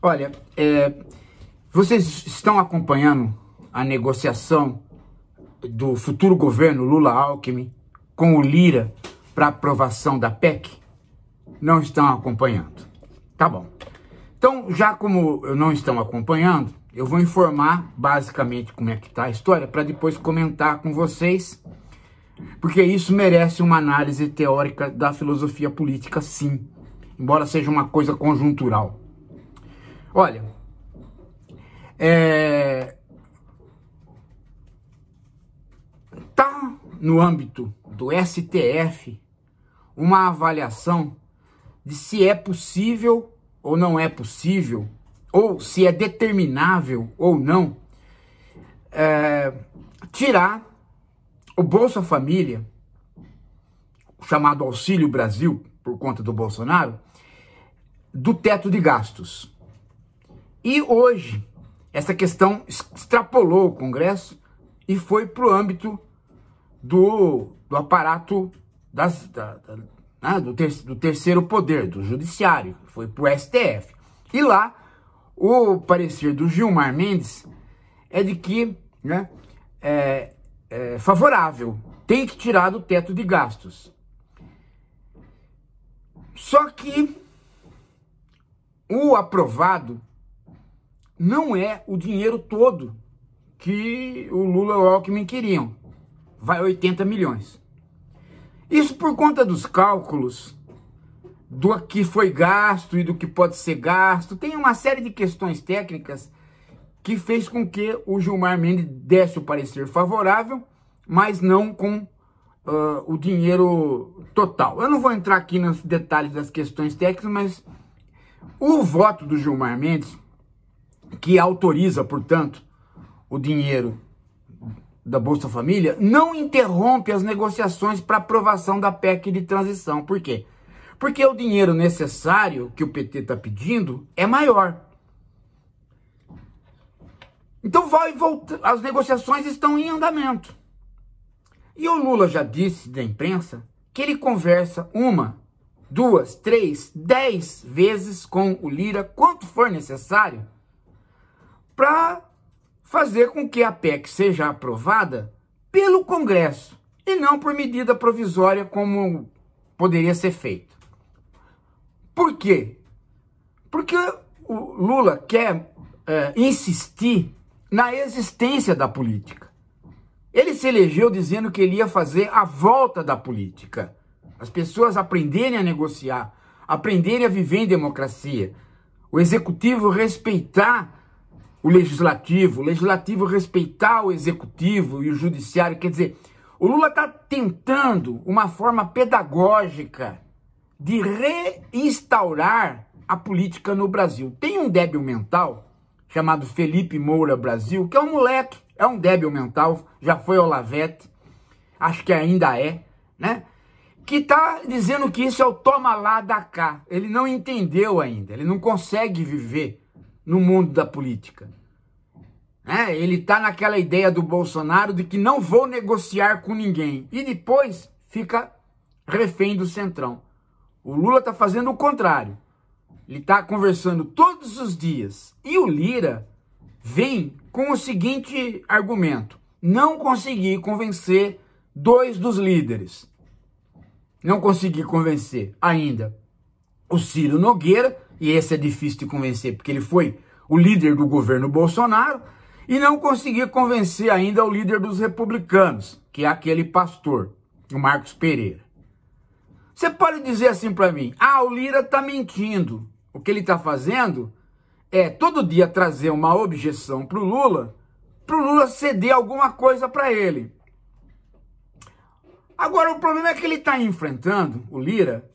Olha, é, vocês estão acompanhando a negociação do futuro governo Lula-Alckmin com o Lira para aprovação da PEC? Não estão acompanhando. Tá bom. Então, já como não estão acompanhando, eu vou informar basicamente como é que tá a história para depois comentar com vocês, porque isso merece uma análise teórica da filosofia política, sim, embora seja uma coisa conjuntural. Olha, é, tá no âmbito do STF uma avaliação de se é possível ou não é possível, ou se é determinável ou não, é, tirar o Bolsa Família, chamado Auxílio Brasil, por conta do Bolsonaro, do teto de gastos. E hoje, essa questão extrapolou o Congresso e foi para o âmbito do, do aparato das, da, da, né, do, ter, do terceiro poder, do judiciário, foi para o STF. E lá, o parecer do Gilmar Mendes é de que né, é, é favorável, tem que tirar do teto de gastos. Só que o aprovado não é o dinheiro todo que o Lula e o Alckmin queriam. Vai 80 milhões. Isso por conta dos cálculos do que foi gasto e do que pode ser gasto. Tem uma série de questões técnicas que fez com que o Gilmar Mendes desse o parecer favorável, mas não com uh, o dinheiro total. Eu não vou entrar aqui nos detalhes das questões técnicas, mas o voto do Gilmar Mendes que autoriza, portanto, o dinheiro da Bolsa Família, não interrompe as negociações para aprovação da PEC de transição. Por quê? Porque o dinheiro necessário que o PT está pedindo é maior. Então vai voltar, as negociações estão em andamento. E o Lula já disse da imprensa que ele conversa uma, duas, três, dez vezes com o Lira, quanto for necessário, para fazer com que a PEC seja aprovada pelo Congresso e não por medida provisória como poderia ser feito. Por quê? Porque o Lula quer é, insistir na existência da política. Ele se elegeu dizendo que ele ia fazer a volta da política. As pessoas aprenderem a negociar, aprenderem a viver em democracia. O executivo respeitar o legislativo, o legislativo respeitar o executivo e o judiciário. Quer dizer, o Lula está tentando uma forma pedagógica de reinstaurar a política no Brasil. Tem um débil mental chamado Felipe Moura Brasil, que é um moleque, é um débil mental, já foi Olavete, acho que ainda é, né? Que tá dizendo que isso é o toma lá da cá. Ele não entendeu ainda, ele não consegue viver no mundo da política. É, ele está naquela ideia do Bolsonaro de que não vou negociar com ninguém. E depois fica refém do centrão. O Lula está fazendo o contrário. Ele está conversando todos os dias. E o Lira vem com o seguinte argumento: não consegui convencer dois dos líderes. Não consegui convencer ainda o Ciro Nogueira e esse é difícil de convencer, porque ele foi o líder do governo Bolsonaro e não conseguia convencer ainda o líder dos republicanos, que é aquele pastor, o Marcos Pereira. Você pode dizer assim para mim: ah, o Lira está mentindo. O que ele está fazendo é todo dia trazer uma objeção para o Lula, para o Lula ceder alguma coisa para ele. Agora, o problema é que ele está enfrentando, o Lira,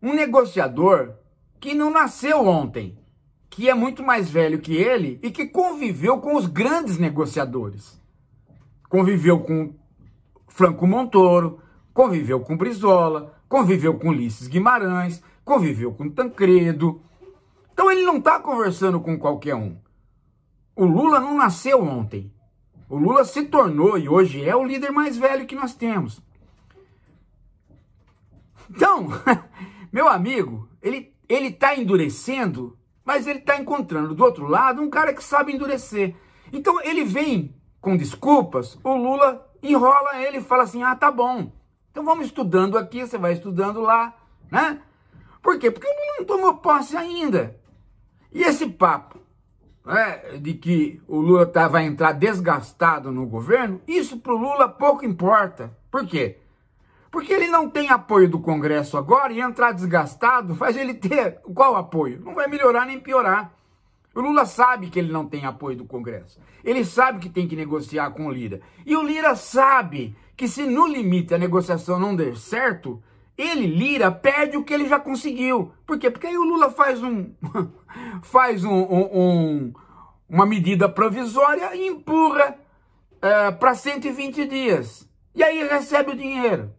um negociador que não nasceu ontem, que é muito mais velho que ele e que conviveu com os grandes negociadores. Conviveu com Franco Montoro, conviveu com Brizola, conviveu com Ulisses Guimarães, conviveu com Tancredo. Então ele não está conversando com qualquer um. O Lula não nasceu ontem. O Lula se tornou e hoje é o líder mais velho que nós temos. Então, meu amigo, ele ele está endurecendo, mas ele está encontrando do outro lado um cara que sabe endurecer. Então ele vem com desculpas, o Lula enrola ele e fala assim: ah, tá bom. Então vamos estudando aqui, você vai estudando lá, né? Por quê? Porque o Lula não tomou posse ainda. E esse papo né, de que o Lula tá, vai entrar desgastado no governo, isso para o Lula pouco importa. Por quê? Porque ele não tem apoio do Congresso agora e entrar desgastado faz ele ter qual apoio? Não vai melhorar nem piorar. O Lula sabe que ele não tem apoio do Congresso. Ele sabe que tem que negociar com o Lira. E o Lira sabe que se no limite a negociação não der certo, ele, Lira, perde o que ele já conseguiu. Por quê? Porque aí o Lula faz um faz um, um, um uma medida provisória e empurra é, para 120 dias. E aí recebe o dinheiro.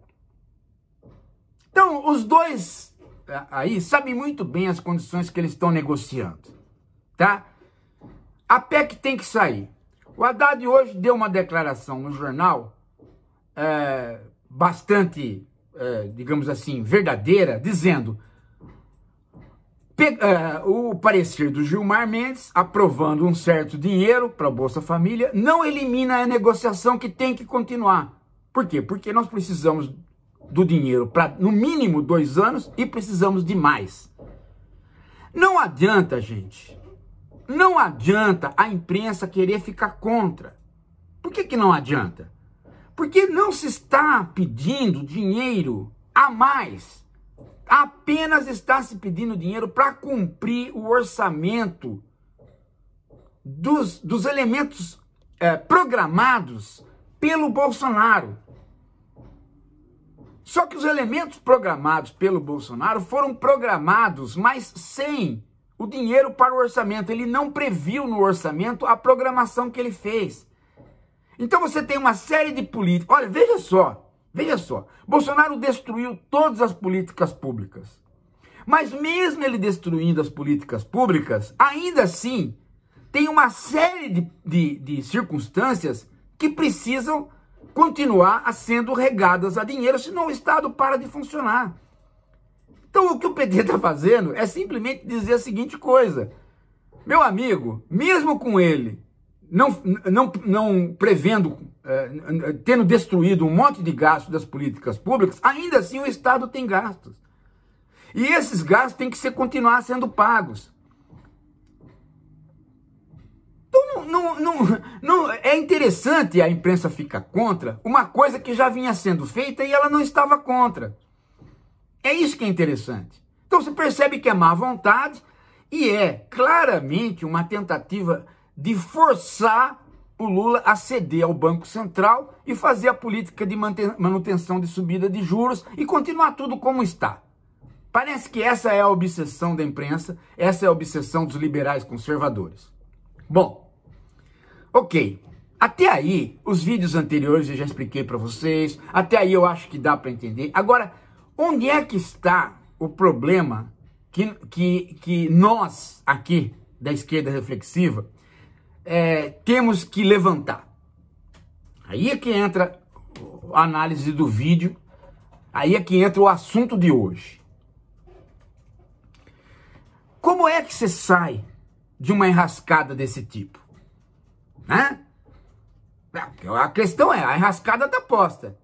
Então, os dois é, aí sabem muito bem as condições que eles estão negociando, tá? A PEC tem que sair. O Haddad hoje deu uma declaração no jornal é, bastante, é, digamos assim, verdadeira, dizendo é, o parecer do Gilmar Mendes, aprovando um certo dinheiro para a Bolsa Família, não elimina a negociação que tem que continuar. Por quê? Porque nós precisamos do dinheiro para no mínimo dois anos e precisamos de mais. Não adianta, gente. Não adianta a imprensa querer ficar contra. Por que, que não adianta? Porque não se está pedindo dinheiro a mais. Apenas está se pedindo dinheiro para cumprir o orçamento dos, dos elementos é, programados pelo Bolsonaro. Só que os elementos programados pelo Bolsonaro foram programados, mas sem o dinheiro para o orçamento. Ele não previu no orçamento a programação que ele fez. Então você tem uma série de políticas. Olha, veja só, veja só. Bolsonaro destruiu todas as políticas públicas. Mas mesmo ele destruindo as políticas públicas, ainda assim tem uma série de, de, de circunstâncias que precisam continuar a sendo regadas a dinheiro, senão o Estado para de funcionar. Então o que o PT está fazendo é simplesmente dizer a seguinte coisa. Meu amigo, mesmo com ele não, não, não prevendo, eh, tendo destruído um monte de gastos das políticas públicas, ainda assim o Estado tem gastos. E esses gastos têm que ser, continuar sendo pagos. não, não, não, é interessante a imprensa ficar contra uma coisa que já vinha sendo feita e ela não estava contra. É isso que é interessante. Então você percebe que é má vontade e é claramente uma tentativa de forçar o Lula a ceder ao Banco Central e fazer a política de manutenção de subida de juros e continuar tudo como está. Parece que essa é a obsessão da imprensa, essa é a obsessão dos liberais conservadores. Bom, Ok, até aí, os vídeos anteriores eu já expliquei para vocês, até aí eu acho que dá para entender. Agora, onde é que está o problema que, que, que nós aqui da esquerda reflexiva é, temos que levantar? Aí é que entra a análise do vídeo, aí é que entra o assunto de hoje. Como é que você sai de uma enrascada desse tipo? Né? A questão é, a enrascada está posta.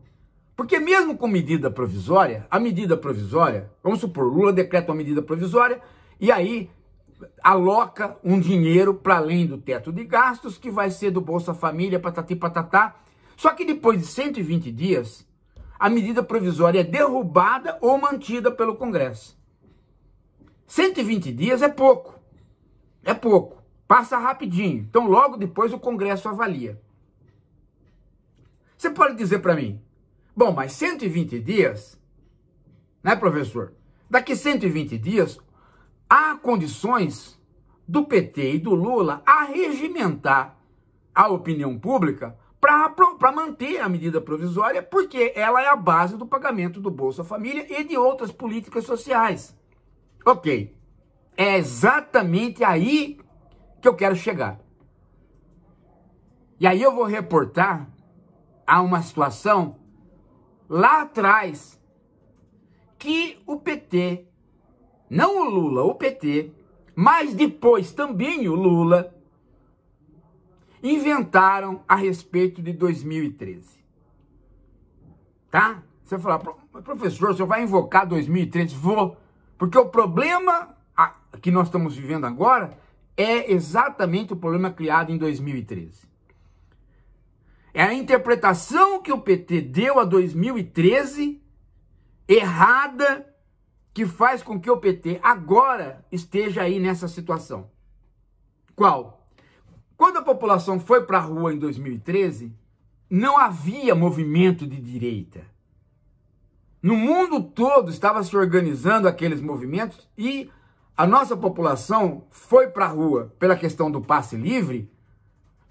Porque mesmo com medida provisória, a medida provisória, vamos supor, Lula decreta uma medida provisória e aí aloca um dinheiro para além do teto de gastos que vai ser do Bolsa Família, patati patatá. Só que depois de 120 dias, a medida provisória é derrubada ou mantida pelo Congresso. 120 dias é pouco. É pouco. Passa rapidinho. Então, logo depois o Congresso avalia. Você pode dizer para mim, bom, mas 120 dias, né, professor? Daqui 120 dias, há condições do PT e do Lula a regimentar a opinião pública para manter a medida provisória, porque ela é a base do pagamento do Bolsa Família e de outras políticas sociais. Ok. É exatamente aí que eu quero chegar. E aí eu vou reportar a uma situação lá atrás que o PT, não o Lula, o PT, mas depois também o Lula, inventaram a respeito de 2013. Tá? Você falar, professor, você vai invocar 2013? Vou. Porque o problema que nós estamos vivendo agora é exatamente o problema criado em 2013. É a interpretação que o PT deu a 2013, errada, que faz com que o PT agora esteja aí nessa situação. Qual? Quando a população foi para a rua em 2013, não havia movimento de direita. No mundo todo estava se organizando aqueles movimentos e a nossa população foi para a rua pela questão do passe livre,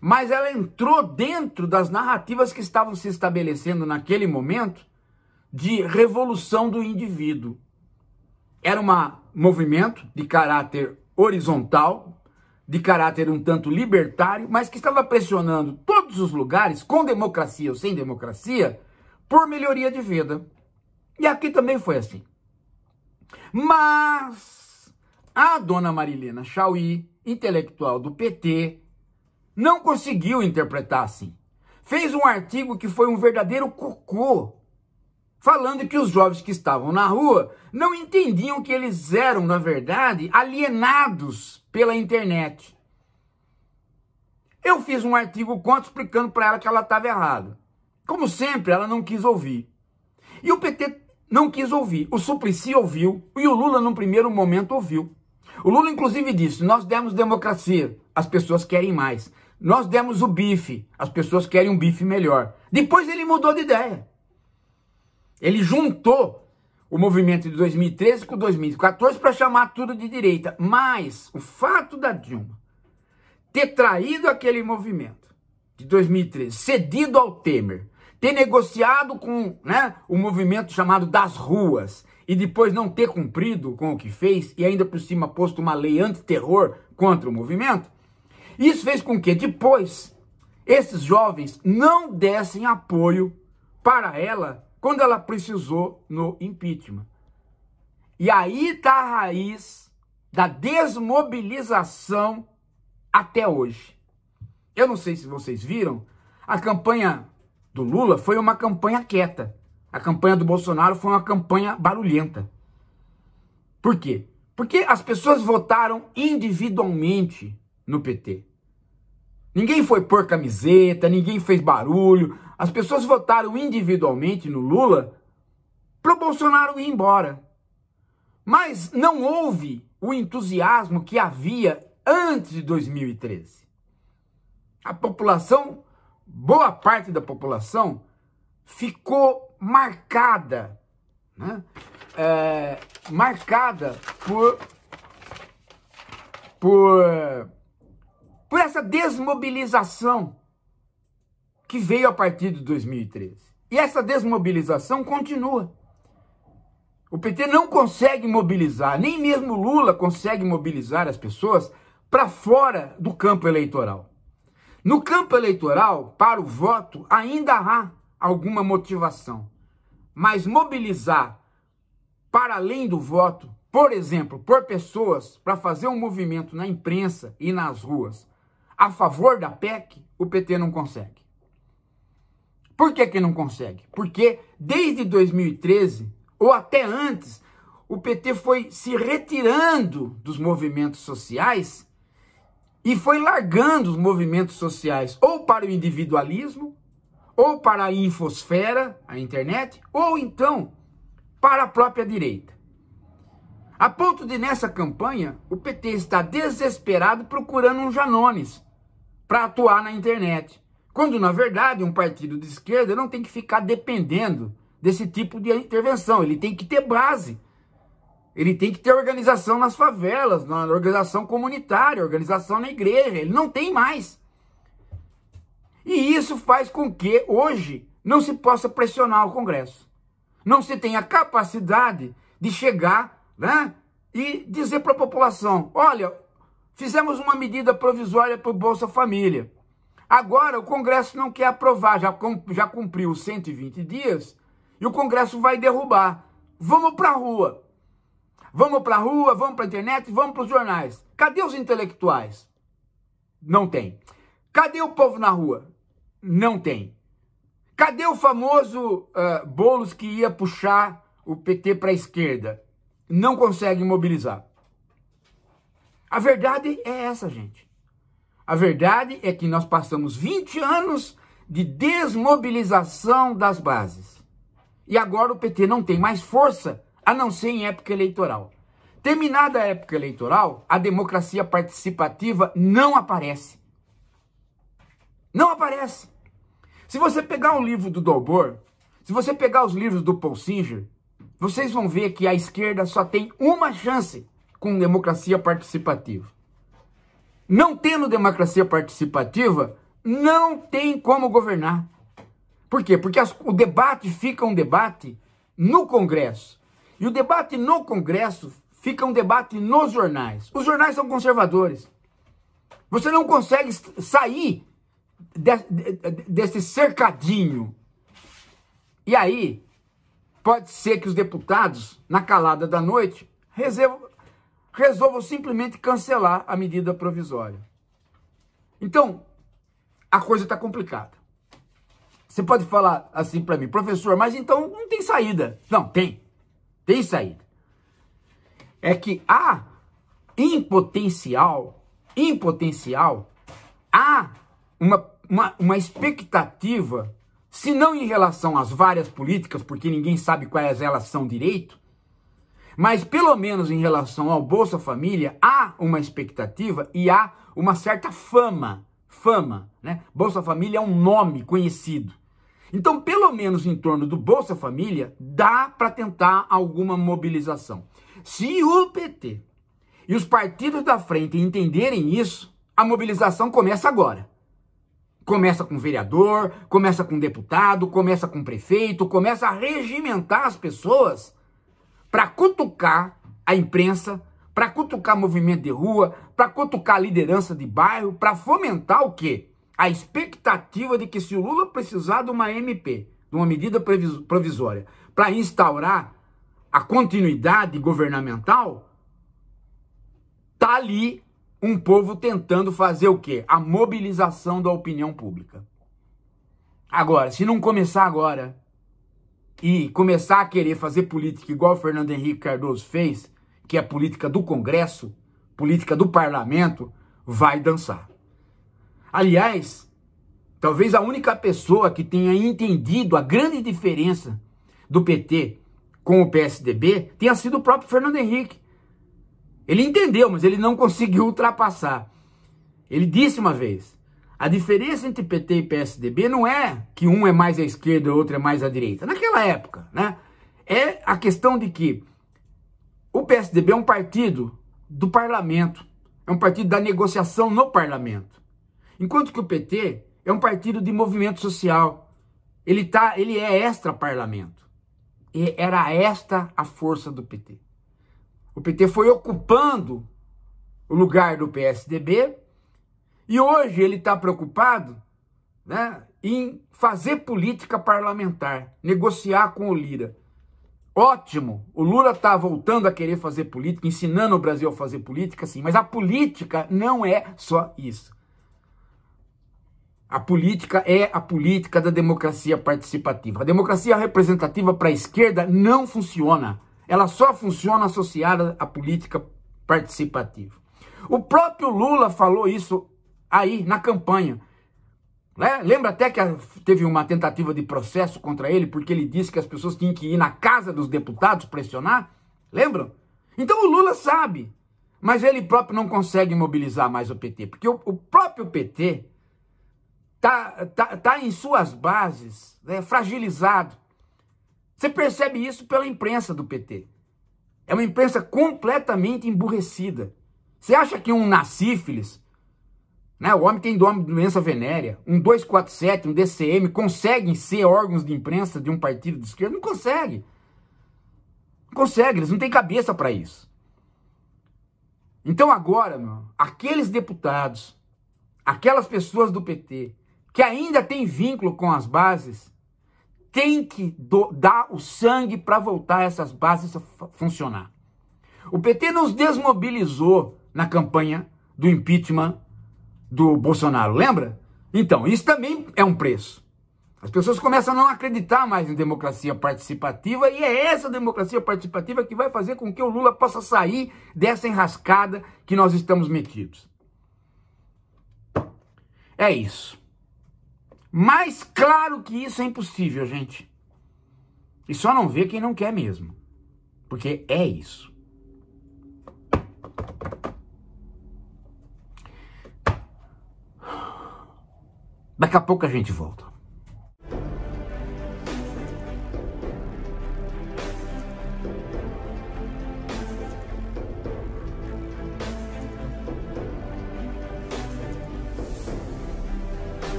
mas ela entrou dentro das narrativas que estavam se estabelecendo naquele momento de revolução do indivíduo. Era um movimento de caráter horizontal, de caráter um tanto libertário, mas que estava pressionando todos os lugares, com democracia ou sem democracia, por melhoria de vida. E aqui também foi assim. Mas a dona Marilena Chauí, intelectual do PT, não conseguiu interpretar assim. Fez um artigo que foi um verdadeiro cocô, falando que os jovens que estavam na rua não entendiam que eles eram, na verdade, alienados pela internet. Eu fiz um artigo contra explicando para ela que ela estava errada. Como sempre, ela não quis ouvir. E o PT não quis ouvir. O Suplicy ouviu e o Lula, num primeiro momento, ouviu. O Lula, inclusive, disse: nós demos democracia, as pessoas querem mais. Nós demos o bife, as pessoas querem um bife melhor. Depois ele mudou de ideia. Ele juntou o movimento de 2013 com 2014 para chamar tudo de direita. Mas o fato da Dilma ter traído aquele movimento de 2013, cedido ao Temer, ter negociado com né, o movimento chamado das ruas, e depois não ter cumprido com o que fez e ainda por cima posto uma lei antiterror contra o movimento, isso fez com que depois esses jovens não dessem apoio para ela quando ela precisou no impeachment. E aí está a raiz da desmobilização até hoje. Eu não sei se vocês viram, a campanha do Lula foi uma campanha quieta. A campanha do Bolsonaro foi uma campanha barulhenta. Por quê? Porque as pessoas votaram individualmente no PT. Ninguém foi pôr camiseta, ninguém fez barulho. As pessoas votaram individualmente no Lula para o Bolsonaro ir embora. Mas não houve o entusiasmo que havia antes de 2013. A população, boa parte da população, ficou marcada, né? É, marcada por, por, por essa desmobilização que veio a partir de 2013. E essa desmobilização continua. O PT não consegue mobilizar, nem mesmo Lula consegue mobilizar as pessoas para fora do campo eleitoral. No campo eleitoral, para o voto, ainda há alguma motivação. Mas mobilizar para além do voto, por exemplo, por pessoas para fazer um movimento na imprensa e nas ruas a favor da PEC, o PT não consegue. Por que, que não consegue? Porque desde 2013, ou até antes, o PT foi se retirando dos movimentos sociais e foi largando os movimentos sociais ou para o individualismo ou para a infosfera, a internet, ou então para a própria direita. A ponto de nessa campanha, o PT está desesperado procurando um Janones para atuar na internet. Quando, na verdade, um partido de esquerda não tem que ficar dependendo desse tipo de intervenção. Ele tem que ter base. Ele tem que ter organização nas favelas, na organização comunitária, organização na igreja. Ele não tem mais. E isso faz com que hoje não se possa pressionar o Congresso. Não se tenha capacidade de chegar né, e dizer para a população: olha, fizemos uma medida provisória para o Bolsa Família. Agora o Congresso não quer aprovar, já, já cumpriu 120 dias e o Congresso vai derrubar. Vamos para a rua. Vamos para a rua, vamos para a internet, vamos para os jornais. Cadê os intelectuais? Não tem. Cadê o povo na rua? Não tem. Cadê o famoso uh, Boulos que ia puxar o PT para a esquerda? Não consegue mobilizar. A verdade é essa, gente. A verdade é que nós passamos 20 anos de desmobilização das bases. E agora o PT não tem mais força, a não ser em época eleitoral. Terminada a época eleitoral, a democracia participativa não aparece. Não aparece. Se você pegar um livro do Dobor, se você pegar os livros do Paul Singer, vocês vão ver que a esquerda só tem uma chance com democracia participativa. Não tendo democracia participativa, não tem como governar. Por quê? Porque as, o debate fica um debate no Congresso. E o debate no Congresso fica um debate nos jornais. Os jornais são conservadores. Você não consegue sair de, de, desse cercadinho. E aí, pode ser que os deputados, na calada da noite, resolvam simplesmente cancelar a medida provisória. Então, a coisa está complicada. Você pode falar assim para mim, professor, mas então não tem saída. Não, tem. Tem saída. É que há, impotencial impotencial em potencial, há uma, uma, uma expectativa, se não em relação às várias políticas, porque ninguém sabe quais elas são direito, mas pelo menos em relação ao Bolsa Família, há uma expectativa e há uma certa fama, fama, né? Bolsa Família é um nome conhecido. Então, pelo menos em torno do Bolsa Família, dá para tentar alguma mobilização. Se o PT e os partidos da frente entenderem isso, a mobilização começa agora. Começa com vereador, começa com deputado, começa com prefeito, começa a regimentar as pessoas para cutucar a imprensa, para cutucar movimento de rua, para cutucar a liderança de bairro, para fomentar o quê? A expectativa de que se o Lula precisar de uma MP, de uma medida provisória, para instaurar a continuidade governamental, tá ali um povo tentando fazer o quê? A mobilização da opinião pública. Agora, se não começar agora e começar a querer fazer política igual Fernando Henrique Cardoso fez, que é política do Congresso, política do parlamento, vai dançar. Aliás, talvez a única pessoa que tenha entendido a grande diferença do PT com o PSDB tenha sido o próprio Fernando Henrique. Ele entendeu, mas ele não conseguiu ultrapassar. Ele disse uma vez: a diferença entre PT e PSDB não é que um é mais à esquerda e o outro é mais à direita. Naquela época, né? É a questão de que o PSDB é um partido do parlamento, é um partido da negociação no parlamento. Enquanto que o PT é um partido de movimento social. Ele, tá, ele é extra-parlamento. E era esta a força do PT. O PT foi ocupando o lugar do PSDB e hoje ele está preocupado né, em fazer política parlamentar, negociar com o Lira. Ótimo, o Lula está voltando a querer fazer política, ensinando o Brasil a fazer política, sim, mas a política não é só isso. A política é a política da democracia participativa. A democracia representativa para a esquerda não funciona ela só funciona associada à política participativa. O próprio Lula falou isso aí na campanha. Né? Lembra até que teve uma tentativa de processo contra ele, porque ele disse que as pessoas tinham que ir na casa dos deputados pressionar? Lembram? Então o Lula sabe, mas ele próprio não consegue mobilizar mais o PT, porque o, próprio PT está tá, tá em suas bases né, fragilizado. Você percebe isso pela imprensa do PT. É uma imprensa completamente emburrecida. Você acha que um nascífilis, né, o homem que tem é doença venérea, um 247, um DCM, conseguem ser órgãos de imprensa de um partido de esquerda? Não consegue. Não consegue, eles não têm cabeça para isso. Então agora, meu, aqueles deputados, aquelas pessoas do PT que ainda têm vínculo com as bases tem que do, dar o sangue para voltar essas bases a funcionar. O PT nos desmobilizou na campanha do impeachment do Bolsonaro, lembra? Então, isso também é um preço. As pessoas começam a não acreditar mais em democracia participativa e é essa democracia participativa que vai fazer com que o Lula possa sair dessa enrascada que nós estamos metidos. É isso. Mais claro que isso é impossível, gente. E só não vê quem não quer mesmo. Porque é isso. Daqui a pouco a gente volta.